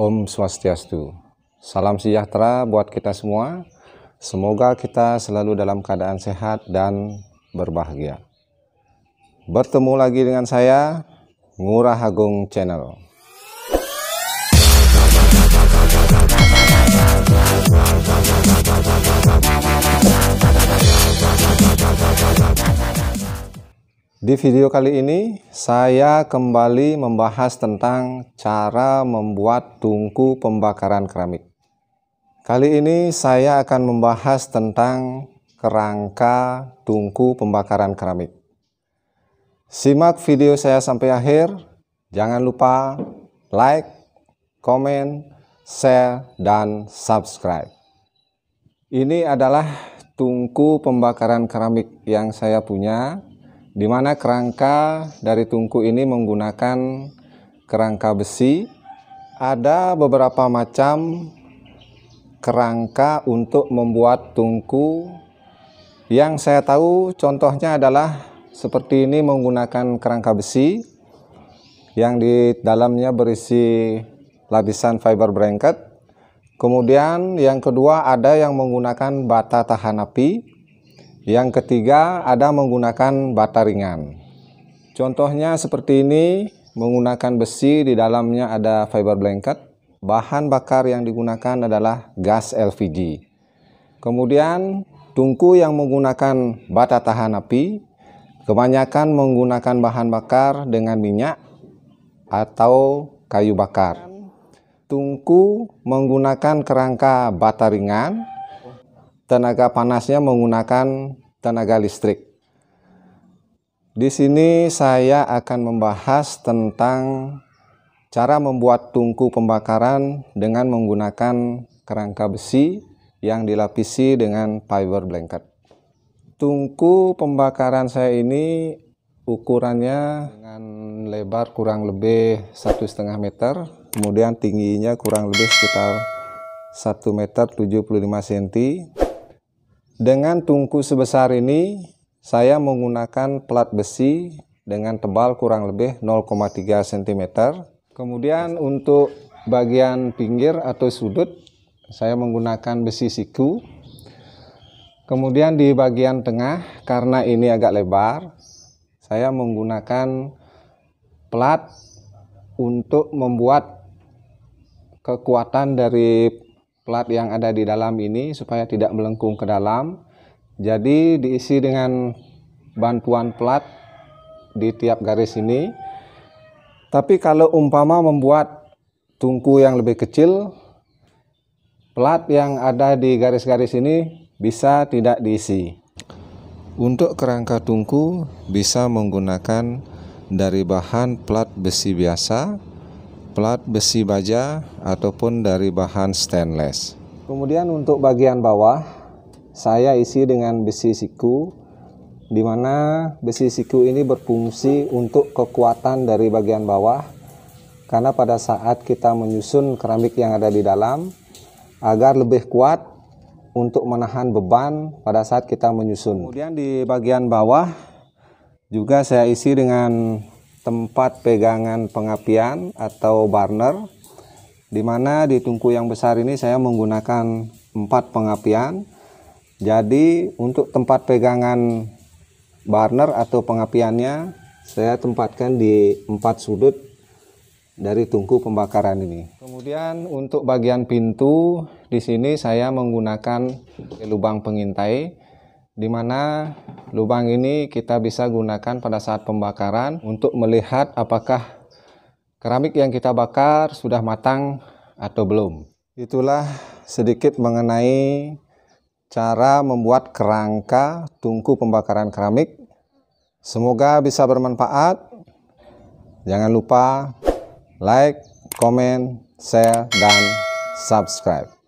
Om Swastiastu. Salam sejahtera buat kita semua. Semoga kita selalu dalam keadaan sehat dan berbahagia. Bertemu lagi dengan saya, Ngurah Agung Channel. Di video kali ini, saya kembali membahas tentang cara membuat tungku pembakaran keramik. Kali ini saya akan membahas tentang kerangka tungku pembakaran keramik. Simak video saya sampai akhir. Jangan lupa like, comment, share, dan subscribe. Ini adalah tungku pembakaran keramik yang saya punya di mana kerangka dari tungku ini menggunakan kerangka besi. Ada beberapa macam kerangka untuk membuat tungku. Yang saya tahu contohnya adalah seperti ini menggunakan kerangka besi yang di dalamnya berisi lapisan fiber blanket. Kemudian yang kedua ada yang menggunakan bata tahan api. Yang ketiga ada menggunakan bata ringan. Contohnya seperti ini, menggunakan besi di dalamnya ada fiber blanket. Bahan bakar yang digunakan adalah gas LPG. Kemudian tungku yang menggunakan bata tahan api kebanyakan menggunakan bahan bakar dengan minyak atau kayu bakar. Tungku menggunakan kerangka bata ringan tenaga panasnya menggunakan tenaga listrik. Di sini saya akan membahas tentang cara membuat tungku pembakaran dengan menggunakan kerangka besi yang dilapisi dengan fiber blanket. Tungku pembakaran saya ini ukurannya dengan lebar kurang lebih satu setengah meter, kemudian tingginya kurang lebih sekitar 1 meter 75 cm dengan tungku sebesar ini, saya menggunakan plat besi dengan tebal kurang lebih 0,3 cm. Kemudian untuk bagian pinggir atau sudut, saya menggunakan besi siku. Kemudian di bagian tengah, karena ini agak lebar, saya menggunakan plat untuk membuat kekuatan dari plat yang ada di dalam ini supaya tidak melengkung ke dalam. Jadi diisi dengan bantuan plat di tiap garis ini. Tapi kalau umpama membuat tungku yang lebih kecil, plat yang ada di garis-garis ini bisa tidak diisi. Untuk kerangka tungku bisa menggunakan dari bahan plat besi biasa plat besi baja ataupun dari bahan stainless. Kemudian untuk bagian bawah saya isi dengan besi siku di mana besi siku ini berfungsi untuk kekuatan dari bagian bawah karena pada saat kita menyusun keramik yang ada di dalam agar lebih kuat untuk menahan beban pada saat kita menyusun. Kemudian di bagian bawah juga saya isi dengan tempat pegangan pengapian atau burner di mana di tungku yang besar ini saya menggunakan empat pengapian jadi untuk tempat pegangan burner atau pengapiannya saya tempatkan di empat sudut dari tungku pembakaran ini kemudian untuk bagian pintu di sini saya menggunakan lubang pengintai di mana lubang ini kita bisa gunakan pada saat pembakaran untuk melihat apakah keramik yang kita bakar sudah matang atau belum. Itulah sedikit mengenai cara membuat kerangka tungku pembakaran keramik. Semoga bisa bermanfaat. Jangan lupa like, comment, share, dan subscribe.